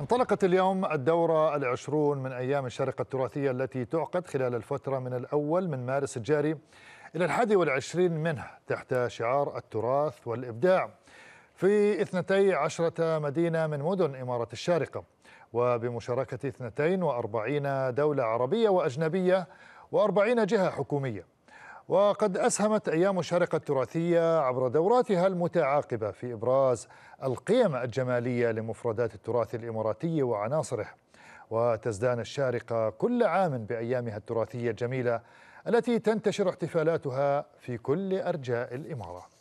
انطلقت اليوم الدورة العشرون من أيام الشارقة التراثية التي تعقد خلال الفترة من الأول من مارس الجاري إلى الحادي والعشرين منه تحت شعار التراث والإبداع في اثنتي عشرة مدينة من مدن إمارة الشارقة وبمشاركة 42 دولة عربية وأجنبية و40 جهة حكومية وقد أسهمت أيام الشارقة التراثية عبر دوراتها المتعاقبة في إبراز القيم الجمالية لمفردات التراث الإماراتي وعناصره وتزدان الشارقة كل عام بأيامها التراثية الجميلة التي تنتشر احتفالاتها في كل أرجاء الإمارة